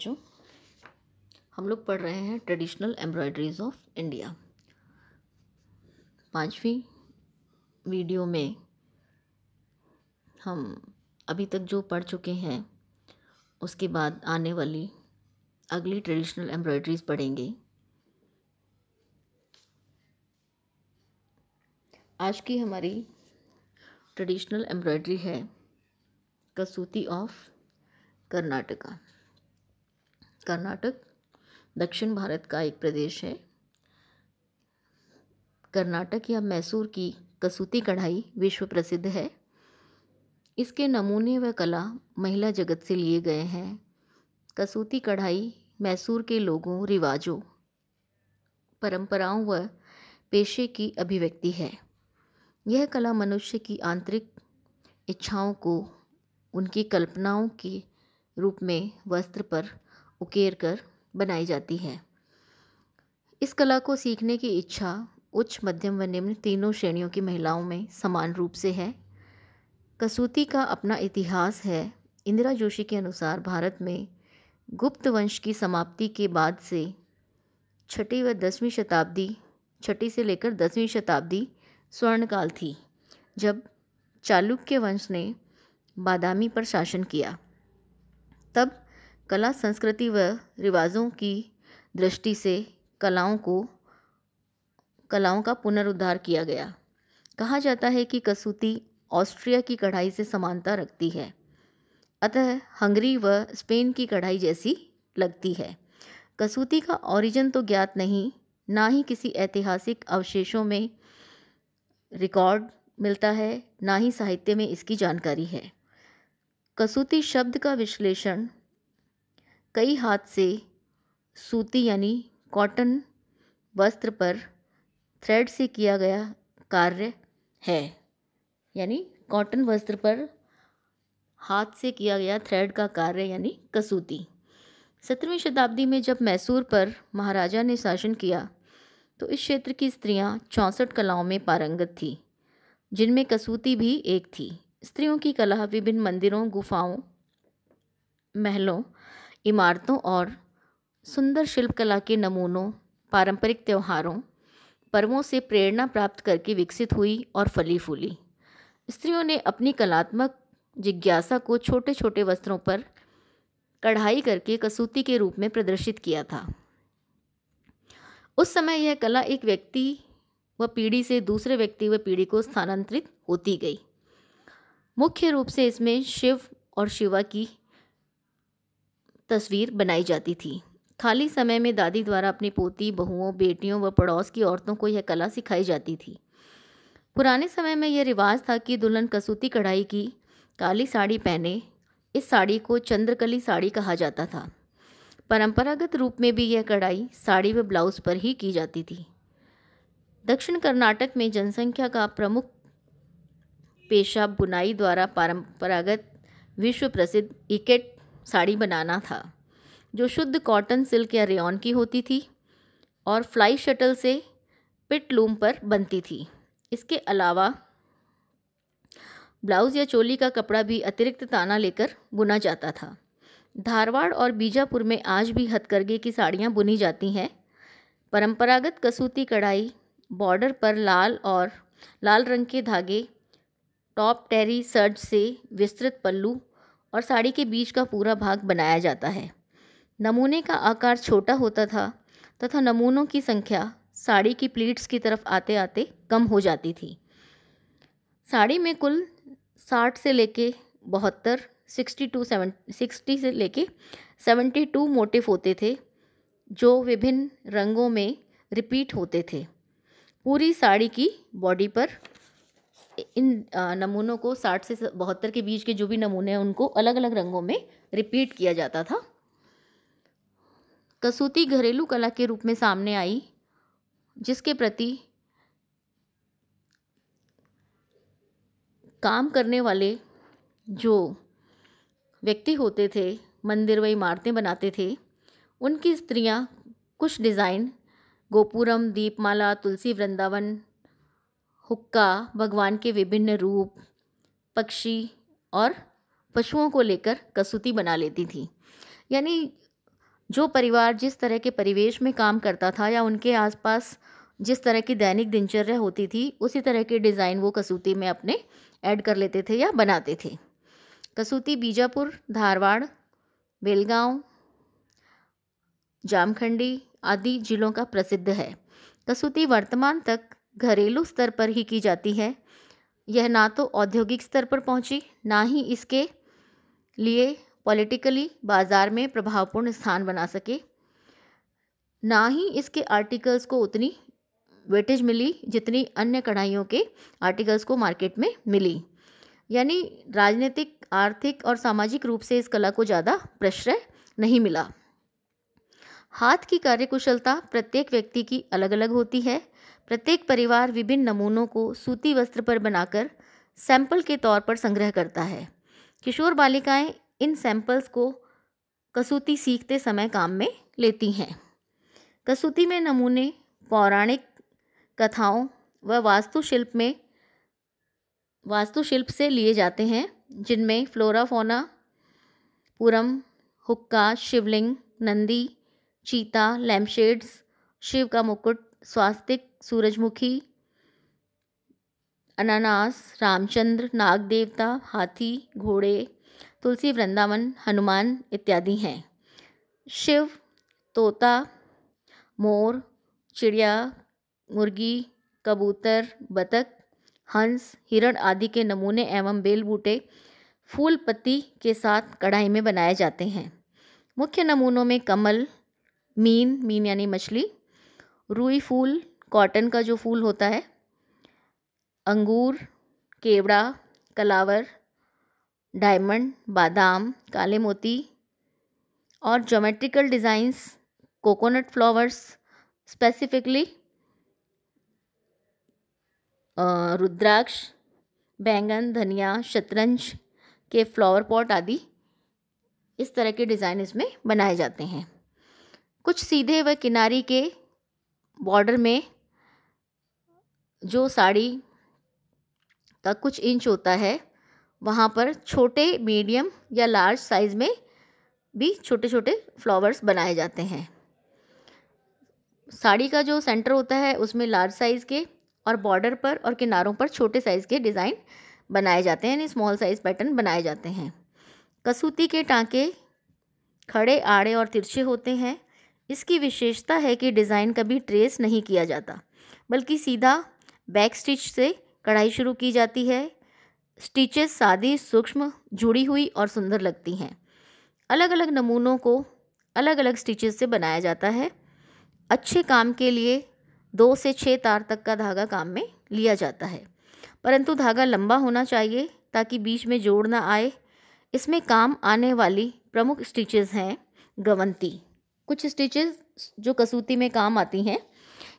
बच्चों हम लोग पढ़ रहे हैं ट्रेडिशनल एम्ब्रॉयडरीज ऑफ इंडिया पांचवी वीडियो में हम अभी तक जो पढ़ चुके हैं उसके बाद आने वाली अगली ट्रेडिशनल एम्ब्रॉयडरीज पढ़ेंगे आज की हमारी ट्रेडिशनल एम्ब्रॉयडरी है कसूती ऑफ कर्नाटका कर्नाटक दक्षिण भारत का एक प्रदेश है कर्नाटक या मैसूर की कसूती कढ़ाई विश्व प्रसिद्ध है इसके नमूने व कला महिला जगत से लिए गए हैं कसूती कढ़ाई मैसूर के लोगों रिवाजों परंपराओं व पेशे की अभिव्यक्ति है यह कला मनुष्य की आंतरिक इच्छाओं को उनकी कल्पनाओं के रूप में वस्त्र पर उकेर कर बनाई जाती है इस कला को सीखने की इच्छा उच्च मध्यम व निम्न तीनों श्रेणियों की महिलाओं में समान रूप से है कसूती का अपना इतिहास है इंदिरा जोशी के अनुसार भारत में गुप्त वंश की समाप्ति के बाद से छठी व दसवीं शताब्दी छठी से लेकर दसवीं शताब्दी स्वर्णकाल थी जब चालुक्य वंश ने बादामी पर शासन किया तब कला संस्कृति व रिवाजों की दृष्टि से कलाओं को कलाओं का पुनरुद्धार किया गया कहा जाता है कि कसूती ऑस्ट्रिया की कढ़ाई से समानता रखती है अतः हंगरी व स्पेन की कढ़ाई जैसी लगती है कसूती का ओरिजिन तो ज्ञात नहीं ना ही किसी ऐतिहासिक अवशेषों में रिकॉर्ड मिलता है ना ही साहित्य में इसकी जानकारी है कसूती शब्द का विश्लेषण कई हाथ से सूती यानी कॉटन वस्त्र पर थ्रेड से किया गया कार्य है यानी कॉटन वस्त्र पर हाथ से किया गया थ्रेड का कार्य यानी कसूती सत्रहवीं शताब्दी में जब मैसूर पर महाराजा ने शासन किया तो इस क्षेत्र की स्त्रियां चौंसठ कलाओं में पारंगत थीं जिनमें कसूती भी एक थी स्त्रियों की कला विभिन्न मंदिरों गुफाओं महलों इमारतों और सुंदर शिल्पकला के नमूनों पारंपरिक त्योहारों पर्वों से प्रेरणा प्राप्त करके विकसित हुई और फली फूली स्त्रियों ने अपनी कलात्मक जिज्ञासा को छोटे छोटे वस्त्रों पर कढ़ाई करके कसूती के रूप में प्रदर्शित किया था उस समय यह कला एक व्यक्ति व पीढ़ी से दूसरे व्यक्ति व पीढ़ी को स्थानांतरित होती गई मुख्य रूप से इसमें शिव और शिवा की तस्वीर बनाई जाती थी खाली समय में दादी द्वारा अपनी पोती बहुओं बेटियों व पड़ोस की औरतों को यह कला सिखाई जाती थी पुराने समय में यह रिवाज था कि दुल्हन कसूती कढ़ाई की काली साड़ी पहने इस साड़ी को चंद्रकली साड़ी कहा जाता था परंपरागत रूप में भी यह कढ़ाई साड़ी व ब्लाउज पर ही की जाती थी दक्षिण कर्नाटक में जनसंख्या का प्रमुख पेशा बुनाई द्वारा परंपरागत विश्व प्रसिद्ध इकेट साड़ी बनाना था जो शुद्ध कॉटन सिल्क या रेन की होती थी और फ्लाई शटल से पिट लूम पर बनती थी इसके अलावा ब्लाउज़ या चोली का कपड़ा भी अतिरिक्त ताना लेकर बुना जाता था धारवाड़ और बीजापुर में आज भी हथकरघे की साड़ियाँ बुनी जाती हैं परंपरागत कसूती कढ़ाई बॉर्डर पर लाल और लाल रंग के धागे टॉप टेरी सर्ज से विस्तृत पल्लू और साड़ी के बीच का पूरा भाग बनाया जाता है नमूने का आकार छोटा होता था तथा नमूनों की संख्या साड़ी की प्लीट्स की तरफ आते आते कम हो जाती थी साड़ी में कुल साठ से लेके बहत्तर सिक्सटी टू सेवन सिक्सटी से लेके सेवेंटी टू मोटिव होते थे जो विभिन्न रंगों में रिपीट होते थे पूरी साड़ी की बॉडी पर इन नमूनों को साठ से बहत्तर के बीच के जो भी नमूने हैं उनको अलग अलग रंगों में रिपीट किया जाता था कसूती घरेलू कला के रूप में सामने आई जिसके प्रति काम करने वाले जो व्यक्ति होते थे मंदिर व इमारतें बनाते थे उनकी स्त्रियां कुछ डिज़ाइन गोपुरम दीपमाला तुलसी वृंदावन हुक्का भगवान के विभिन्न रूप पक्षी और पशुओं को लेकर कसूती बना लेती थी यानी जो परिवार जिस तरह के परिवेश में काम करता था या उनके आसपास जिस तरह की दैनिक दिनचर्या होती थी उसी तरह के डिज़ाइन वो कसूती में अपने ऐड कर लेते थे या बनाते थे कसूती बीजापुर धारवाड़ बेलगांव जामखंडी आदि जिलों का प्रसिद्ध है कसूती वर्तमान तक घरेलू स्तर पर ही की जाती है यह ना तो औद्योगिक स्तर पर पहुंची ना ही इसके लिए पॉलिटिकली बाज़ार में प्रभावपूर्ण स्थान बना सके ना ही इसके आर्टिकल्स को उतनी वेटेज मिली जितनी अन्य कढ़ाइयों के आर्टिकल्स को मार्केट में मिली यानी राजनीतिक आर्थिक और सामाजिक रूप से इस कला को ज़्यादा प्रश्रय नहीं मिला हाथ की कार्यकुशलता प्रत्येक व्यक्ति की अलग अलग होती है प्रत्येक परिवार विभिन्न नमूनों को सूती वस्त्र पर बनाकर सैंपल के तौर पर संग्रह करता है किशोर बालिकाएं इन सैंपल्स को कसूती सीखते समय काम में लेती हैं कसूती में नमूने पौराणिक कथाओं व वास्तुशिल्प में वास्तुशिल्प से लिए जाते हैं जिनमें फ्लोरा फोना पुरम हुक्का शिवलिंग नंदी चीता लैम्पशेड्स शिव का मुकुट स्वास्तिक सूरजमुखी अनानास रामचंद्र नाग देवता हाथी घोड़े तुलसी वृंदावन हनुमान इत्यादि हैं शिव तोता मोर चिड़िया मुर्गी कबूतर बतख हंस हिरण आदि के नमूने एवं बेल बूटे फूल पत्ती के साथ कढ़ाई में बनाए जाते हैं मुख्य नमूनों में कमल मीन मीन यानी मछली रूई फूल कॉटन का जो फूल होता है अंगूर केवड़ा कलावर डायमंड बादाम काले मोती और geometrical designs coconut flowers specifically रुद्राक्ष बैंगन धनिया शतरंज के फ्लावर पॉट आदि इस तरह के डिज़ाइन इसमें बनाए जाते हैं कुछ सीधे व किनारी के बॉर्डर में जो साड़ी का कुछ इंच होता है वहाँ पर छोटे मीडियम या लार्ज साइज़ में भी छोटे छोटे फ्लावर्स बनाए जाते हैं साड़ी का जो सेंटर होता है उसमें लार्ज साइज़ के और बॉर्डर पर और किनारों पर छोटे साइज़ के डिज़ाइन बनाए जाते हैं यानी स्मॉल साइज़ पैटर्न बनाए जाते हैं कसूती के टाँके खड़े आड़े और तिरछे होते हैं इसकी विशेषता है कि डिज़ाइन कभी ट्रेस नहीं किया जाता बल्कि सीधा बैक स्टिच से कढ़ाई शुरू की जाती है स्टिचेस सादी सूक्ष्म जुड़ी हुई और सुंदर लगती हैं अलग अलग नमूनों को अलग अलग स्टिचेस से बनाया जाता है अच्छे काम के लिए दो से छः तार तक का धागा काम में लिया जाता है परंतु धागा लंबा होना चाहिए ताकि बीच में जोड़ ना आए इसमें काम आने वाली प्रमुख स्टिचेस हैं गवंती कुछ स्टिचेस जो कसूती में काम आती हैं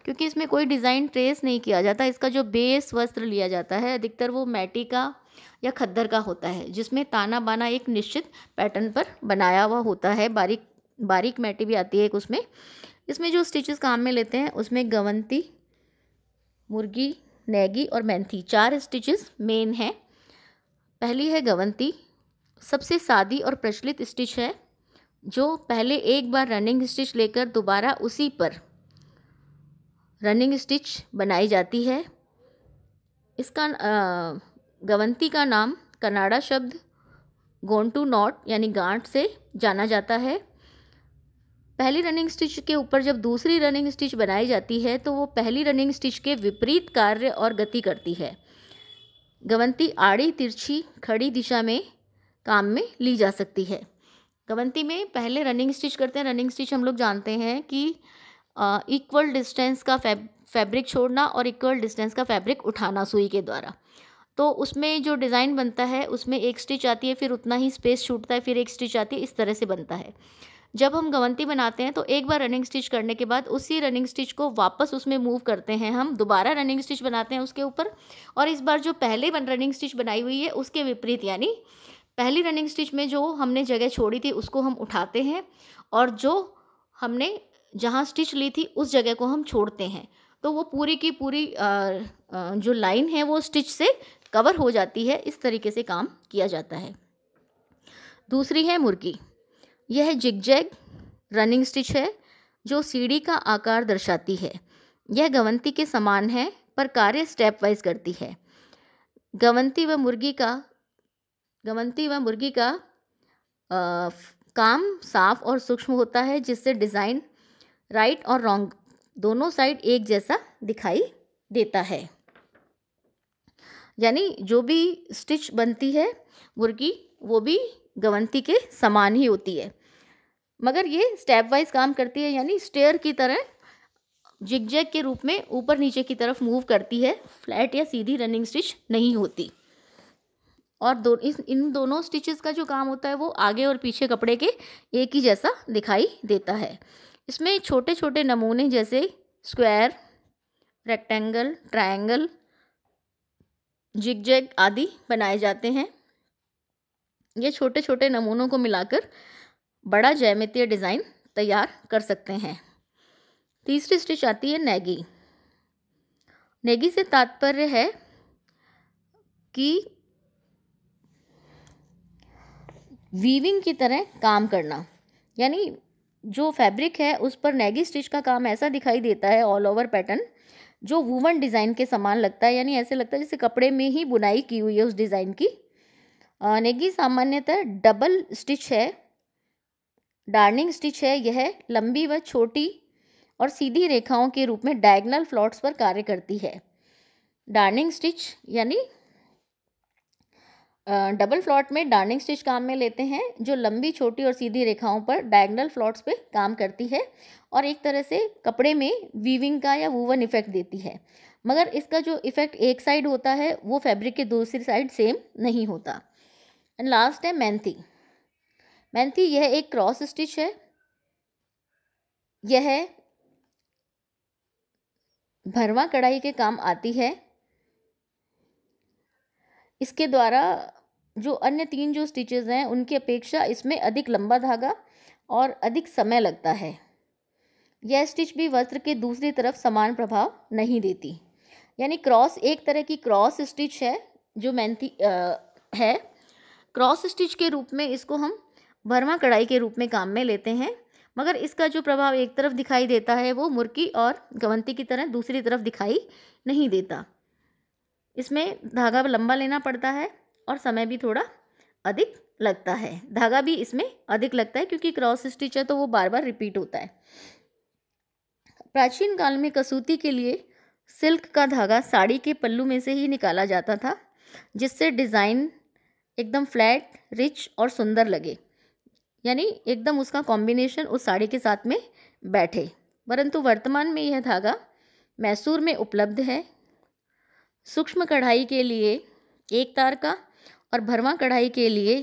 क्योंकि इसमें कोई डिज़ाइन ट्रेस नहीं किया जाता इसका जो बेस वस्त्र लिया जाता है अधिकतर वो मैटी का या खद्दर का होता है जिसमें ताना बाना एक निश्चित पैटर्न पर बनाया हुआ होता है बारीक बारीक मैटी भी आती है एक उसमें इसमें जो स्टिचेस काम में लेते हैं उसमें गवंती मुर्गी नैगी और मैंथी चार स्टिचेस मेन हैं पहली है गवंती सबसे सादी और प्रचलित स्टिच है जो पहले एक बार रनिंग स्टिच लेकर दोबारा उसी पर रनिंग स्टिच बनाई जाती है इसका गवंती का नाम कनाडा शब्द गोंटू नॉट यानी गांठ से जाना जाता है पहली रनिंग स्टिच के ऊपर जब दूसरी रनिंग स्टिच बनाई जाती है तो वो पहली रनिंग स्टिच के विपरीत कार्य और गति करती है गवंती आड़ी तिरछी खड़ी दिशा में काम में ली जा सकती है गवंती में पहले रनिंग स्टिच करते हैं रनिंग स्टिच हम लोग जानते हैं कि इक्वल डिस्टेंस का फैब फैब्रिक छोड़ना और इक्वल डिस्टेंस का फैब्रिक उठाना सुई के द्वारा तो उसमें जो डिज़ाइन बनता है उसमें एक स्टिच आती है फिर उतना ही स्पेस छूटता है फिर एक स्टिच आती है इस तरह से बनता है जब हम गवंती बनाते हैं तो एक बार रनिंग स्टिच करने के बाद उसी रनिंग स्टिच को वापस उसमें मूव करते हैं हम दोबारा रनिंग स्टिच बनाते हैं उसके ऊपर और इस बार जो पहले बन रनिंग स्टिच बनाई हुई है उसके विपरीत यानी पहली रनिंग स्टिच में जो हमने जगह छोड़ी थी उसको हम उठाते हैं और जो हमने जहाँ स्टिच ली थी उस जगह को हम छोड़ते हैं तो वो पूरी की पूरी जो लाइन है वो स्टिच से कवर हो जाती है इस तरीके से काम किया जाता है दूसरी है मुर्गी यह जिग जैग रनिंग स्टिच है जो सीढ़ी का आकार दर्शाती है यह गवंती के समान है पर कार्य स्टेप वाइज करती है गवंती व मुर्गी का गमंती व मुर्गी का आ, काम साफ और सूक्ष्म होता है जिससे डिज़ाइन राइट और रॉन्ग दोनों साइड एक जैसा दिखाई देता है यानी जो भी स्टिच बनती है मुर्गी वो भी गवंती के समान ही होती है मगर ये स्टेप वाइज काम करती है यानी स्टेयर की तरह जिगजैग के रूप में ऊपर नीचे की तरफ मूव करती है फ्लैट या सीधी रनिंग स्टिच नहीं होती और दो इस इन दोनों स्टिचेस का जो काम होता है वो आगे और पीछे कपड़े के एक ही जैसा दिखाई देता है इसमें छोटे छोटे नमूने जैसे स्क्वायर रेक्टेंगल ट्रायंगल जिगजैग आदि बनाए जाते हैं ये छोटे छोटे नमूनों को मिलाकर बड़ा जैमितीय डिज़ाइन तैयार कर सकते हैं तीसरी स्टिच आती है नेगी नेगी से तात्पर्य है कि वीविंग की तरह काम करना यानी जो फैब्रिक है उस पर नेगी स्टिच का काम ऐसा दिखाई देता है ऑल ओवर पैटर्न जो वुवन डिज़ाइन के समान लगता है यानी ऐसे लगता है जैसे कपड़े में ही बुनाई की हुई है उस डिज़ाइन की नेगी सामान्यतः डबल स्टिच है डार्निंग स्टिच है यह लंबी व छोटी और सीधी रेखाओं के रूप में डायगनल फ्लॉट्स पर कार्य करती है डार्निंग स्टिच यानी डबल फ्लॉट में डार्निंग स्टिच काम में लेते हैं जो लंबी छोटी और सीधी रेखाओं पर डायगनल फ्लॉट्स पे काम करती है और एक तरह से कपड़े में वीविंग का या वूवन इफेक्ट देती है मगर इसका जो इफेक्ट एक साइड होता है वो फैब्रिक के दूसरी साइड सेम नहीं होता एंड लास्ट है मैंथी मैंथी यह एक क्रॉस स्टिच है यह भरवा कढ़ाई के काम आती है इसके द्वारा जो अन्य तीन जो स्टिचेस हैं उनकी अपेक्षा इसमें अधिक लंबा धागा और अधिक समय लगता है यह स्टिच भी वस्त्र के दूसरी तरफ समान प्रभाव नहीं देती यानी क्रॉस एक तरह की क्रॉस स्टिच है जो मेहनती है क्रॉस स्टिच के रूप में इसको हम भरमा कढ़ाई के रूप में काम में लेते हैं मगर इसका जो प्रभाव एक तरफ दिखाई देता है वो मुर्की और गवंती की तरह दूसरी तरफ दिखाई नहीं देता इसमें धागा लंबा लेना पड़ता है और समय भी थोड़ा अधिक लगता है धागा भी इसमें अधिक लगता है क्योंकि क्रॉस स्टिच है तो वो बार बार रिपीट होता है प्राचीन काल में कसूती के लिए सिल्क का धागा साड़ी के पल्लू में से ही निकाला जाता था जिससे डिज़ाइन एकदम फ्लैट रिच और सुंदर लगे यानी एकदम उसका कॉम्बिनेशन उस साड़ी के साथ में बैठे परंतु वर्तमान में यह धागा मैसूर में उपलब्ध है सूक्ष्म कढ़ाई के लिए एक तार का और भरवा कढ़ाई के लिए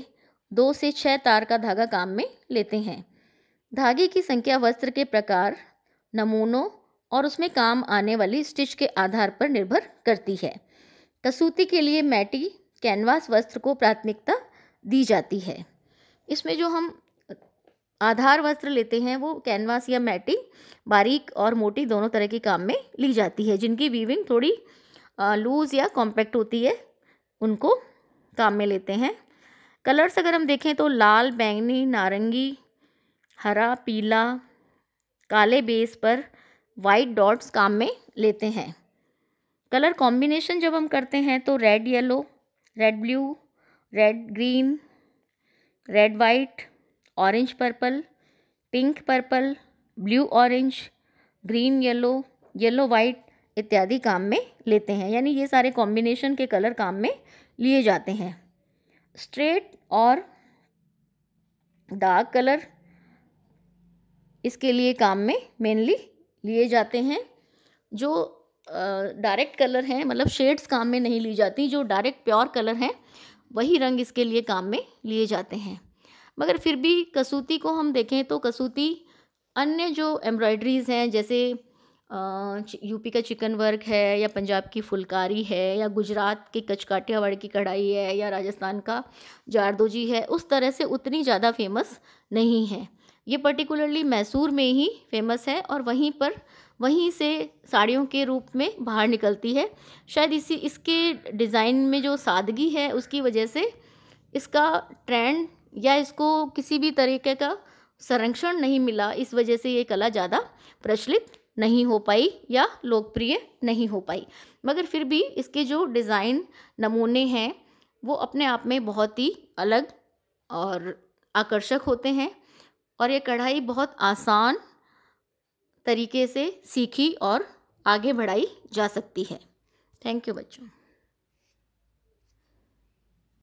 दो से छः तार का धागा काम में लेते हैं धागे की संख्या वस्त्र के प्रकार नमूनों और उसमें काम आने वाली स्टिच के आधार पर निर्भर करती है कसूती के लिए मैटी कैनवास वस्त्र को प्राथमिकता दी जाती है इसमें जो हम आधार वस्त्र लेते हैं वो कैनवास या मैटी बारीक और मोटी दोनों तरह के काम में ली जाती है जिनकी वीविंग थोड़ी लूज़ या कॉम्पैक्ट होती है उनको काम में लेते हैं कलर्स अगर हम देखें तो लाल बैंगनी नारंगी हरा पीला काले बेस पर वाइट डॉट्स काम में लेते हैं कलर कॉम्बिनेशन जब हम करते हैं तो red yellow red blue red green red white orange purple pink purple blue orange green yellow yellow white इत्यादि काम में लेते हैं यानी ये सारे कॉम्बिनेशन के कलर काम में लिए जाते हैं स्ट्रेट और डार्क कलर इसके लिए काम में मेनली लिए जाते हैं जो डायरेक्ट कलर हैं मतलब शेड्स काम में नहीं ली जाती जो डायरेक्ट प्योर कलर हैं वही रंग इसके लिए काम में लिए जाते हैं मगर फिर भी कसूती को हम देखें तो कसूती अन्य जो एम्ब्रॉयड्रीज़ हैं जैसे यूपी का चिकन वर्क है या पंजाब की फुलकारी है या गुजरात के कचकाठियावाड़ की कढ़ाई है या राजस्थान का जारदोजी है उस तरह से उतनी ज़्यादा फेमस नहीं है ये पर्टिकुलरली मैसूर में ही फेमस है और वहीं पर वहीं से साड़ियों के रूप में बाहर निकलती है शायद इसी इसके डिज़ाइन में जो सादगी है उसकी वजह से इसका ट्रेंड या इसको किसी भी तरीके का संरक्षण नहीं मिला इस वजह से ये कला ज़्यादा प्रचलित नहीं हो पाई या लोकप्रिय नहीं हो पाई मगर फिर भी इसके जो डिज़ाइन नमूने हैं वो अपने आप में बहुत ही अलग और आकर्षक होते हैं और ये कढ़ाई बहुत आसान तरीके से सीखी और आगे बढ़ाई जा सकती है थैंक यू बच्चों